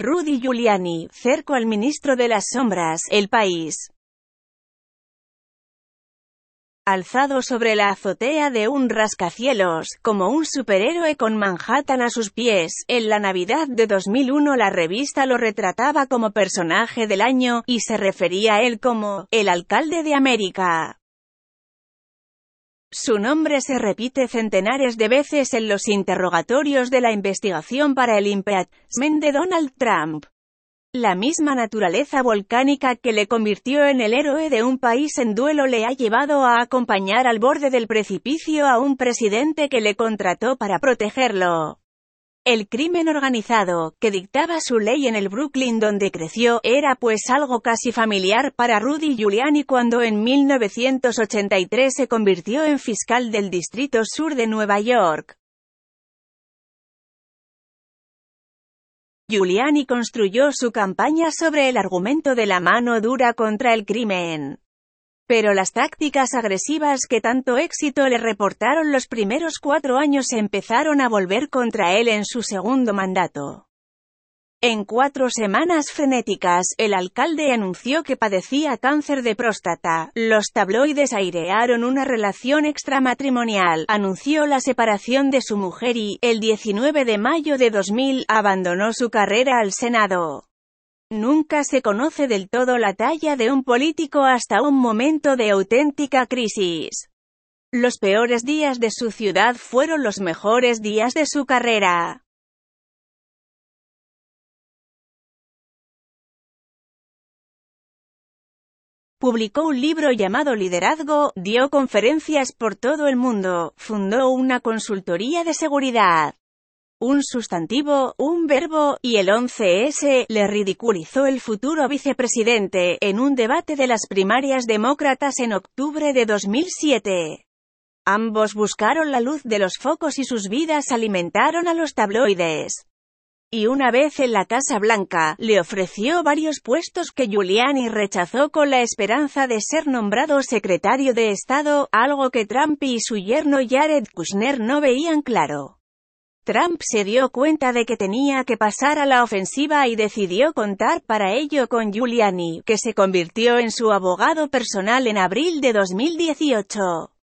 Rudy Giuliani, cerco al ministro de las sombras, el país. Alzado sobre la azotea de un rascacielos, como un superhéroe con Manhattan a sus pies, en la Navidad de 2001 la revista lo retrataba como personaje del año, y se refería a él como, el alcalde de América. Su nombre se repite centenares de veces en los interrogatorios de la investigación para el impeachment de Donald Trump. La misma naturaleza volcánica que le convirtió en el héroe de un país en duelo le ha llevado a acompañar al borde del precipicio a un presidente que le contrató para protegerlo. El crimen organizado, que dictaba su ley en el Brooklyn donde creció, era pues algo casi familiar para Rudy Giuliani cuando en 1983 se convirtió en fiscal del Distrito Sur de Nueva York. Giuliani construyó su campaña sobre el argumento de la mano dura contra el crimen. Pero las tácticas agresivas que tanto éxito le reportaron los primeros cuatro años empezaron a volver contra él en su segundo mandato. En cuatro semanas frenéticas, el alcalde anunció que padecía cáncer de próstata, los tabloides airearon una relación extramatrimonial, anunció la separación de su mujer y, el 19 de mayo de 2000, abandonó su carrera al Senado. Nunca se conoce del todo la talla de un político hasta un momento de auténtica crisis. Los peores días de su ciudad fueron los mejores días de su carrera. Publicó un libro llamado Liderazgo, dio conferencias por todo el mundo, fundó una consultoría de seguridad un sustantivo, un verbo, y el 11S le ridiculizó el futuro vicepresidente en un debate de las primarias demócratas en octubre de 2007. Ambos buscaron la luz de los focos y sus vidas alimentaron a los tabloides. Y una vez en la Casa Blanca, le ofreció varios puestos que Giuliani rechazó con la esperanza de ser nombrado secretario de Estado, algo que Trump y su yerno Jared Kushner no veían claro. Trump se dio cuenta de que tenía que pasar a la ofensiva y decidió contar para ello con Giuliani, que se convirtió en su abogado personal en abril de 2018.